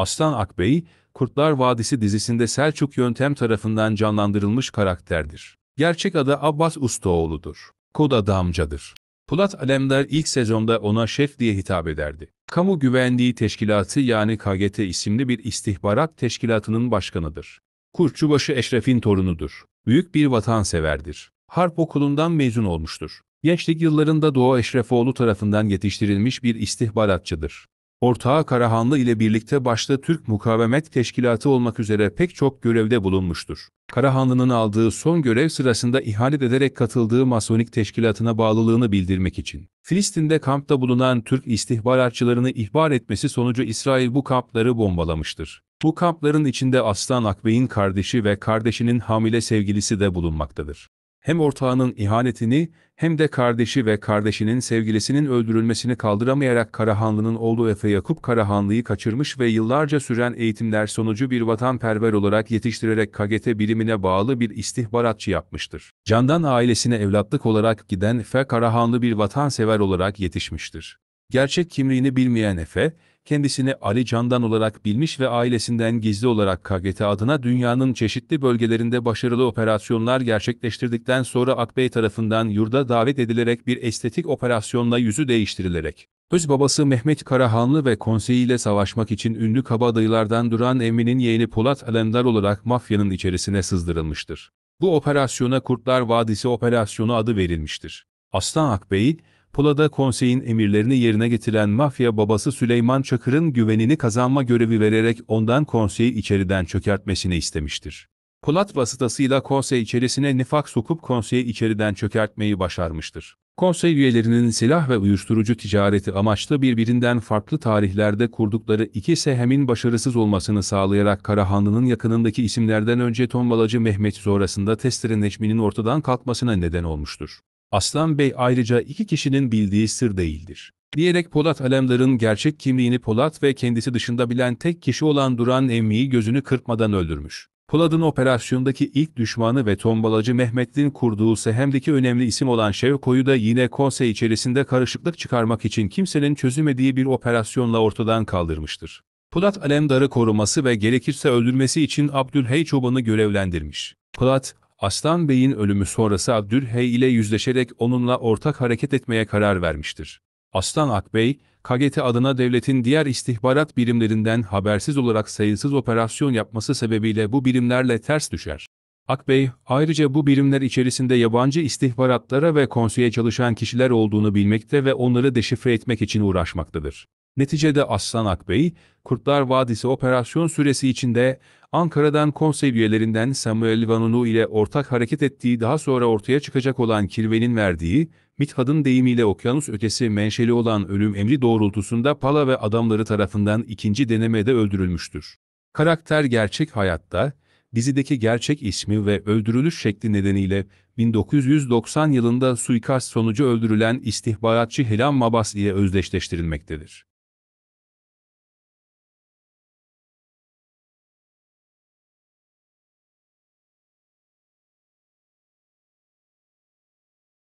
Aslan Akbey, Kurtlar Vadisi dizisinde Selçuk Yöntem tarafından canlandırılmış karakterdir. Gerçek adı Abbas Ustaoğlu'dur. Kod adı amcadır. Polat Alemdar ilk sezonda ona şef diye hitap ederdi. Kamu Güvenliği Teşkilatı yani KGT isimli bir istihbarat teşkilatının başkanıdır. Kurtçubaşı Eşref'in torunudur. Büyük bir vatanseverdir. Harp okulundan mezun olmuştur. Gençlik yıllarında Doğu Eşrefoğlu tarafından yetiştirilmiş bir istihbaratçıdır ortağı Karahanlı ile birlikte başta Türk Mukavemet Teşkilatı olmak üzere pek çok görevde bulunmuştur. Karahanlı'nın aldığı son görev sırasında ihanet ederek katıldığı Masonik Teşkilatı'na bağlılığını bildirmek için. Filistin'de kampta bulunan Türk istihbaratçılarını ihbar etmesi sonucu İsrail bu kampları bombalamıştır. Bu kampların içinde Aslan Akbey'in kardeşi ve kardeşinin hamile sevgilisi de bulunmaktadır hem ortağının ihanetini hem de kardeşi ve kardeşinin sevgilisinin öldürülmesini kaldıramayarak Karahanlı'nın oğlu Efe Yakup Karahanlı'yı kaçırmış ve yıllarca süren eğitimler sonucu bir vatanperver olarak yetiştirerek KGT birimine bağlı bir istihbaratçı yapmıştır. Candan ailesine evlatlık olarak giden Efe Karahanlı bir vatansever olarak yetişmiştir. Gerçek kimliğini bilmeyen Efe, kendisini Ali Candan olarak bilmiş ve ailesinden gizli olarak KGT adına dünyanın çeşitli bölgelerinde başarılı operasyonlar gerçekleştirdikten sonra Akbey tarafından yurda davet edilerek bir estetik operasyonla yüzü değiştirilerek, öz babası Mehmet Karahanlı ve konseyiyle savaşmak için ünlü kabadayılardan Duran Emin'in yeğeni Polat Alemdar olarak mafyanın içerisine sızdırılmıştır. Bu operasyona Kurtlar Vadisi Operasyonu adı verilmiştir. Aslan Akbey, Pola'da konseyin emirlerini yerine getiren mafya babası Süleyman Çakır'ın güvenini kazanma görevi vererek ondan konseyi içeriden çökertmesini istemiştir. Polat vasıtasıyla konsey içerisine nifak sokup konseyi içeriden çökertmeyi başarmıştır. Konsey üyelerinin silah ve uyuşturucu ticareti amaçlı birbirinden farklı tarihlerde kurdukları iki sehemin başarısız olmasını sağlayarak Karahanlı'nın yakınındaki isimlerden önce Tombalacı Mehmet sonrasında Testere Necmi'nin ortadan kalkmasına neden olmuştur. Aslan Bey ayrıca iki kişinin bildiği sır değildir. Diyerek Polat Alemdar'ın gerçek kimliğini Polat ve kendisi dışında bilen tek kişi olan Duran Emmi'yi gözünü kırpmadan öldürmüş. Polat'ın operasyondaki ilk düşmanı ve tombalacı Mehmet'in kurduğu Sehem'deki önemli isim olan Şevko'yu da yine konsey içerisinde karışıklık çıkarmak için kimsenin çözümediği bir operasyonla ortadan kaldırmıştır. Polat Alemdar'ı koruması ve gerekirse öldürmesi için Abdülhey Çoban'ı görevlendirmiş. Polat, Aslan Bey'in ölümü sonrası Abdülhey ile yüzleşerek onunla ortak hareket etmeye karar vermiştir. Aslan Akbey, KGT adına devletin diğer istihbarat birimlerinden habersiz olarak sayısız operasyon yapması sebebiyle bu birimlerle ters düşer. Akbey, ayrıca bu birimler içerisinde yabancı istihbaratlara ve konseye çalışan kişiler olduğunu bilmekte ve onları deşifre etmek için uğraşmaktadır. Neticede Aslan Akbey, Kurtlar Vadisi operasyon süresi içinde Ankara'dan konsey üyelerinden Samuel Vanunu ile ortak hareket ettiği daha sonra ortaya çıkacak olan Kirve'nin verdiği, "mithadın" deyimiyle okyanus ötesi menşeli olan ölüm emri doğrultusunda Pala ve adamları tarafından ikinci denemede öldürülmüştür. Karakter gerçek hayatta, dizideki gerçek ismi ve öldürülüş şekli nedeniyle 1990 yılında suikast sonucu öldürülen istihbaratçı Hilam Mabas ile özdeşleştirilmektedir.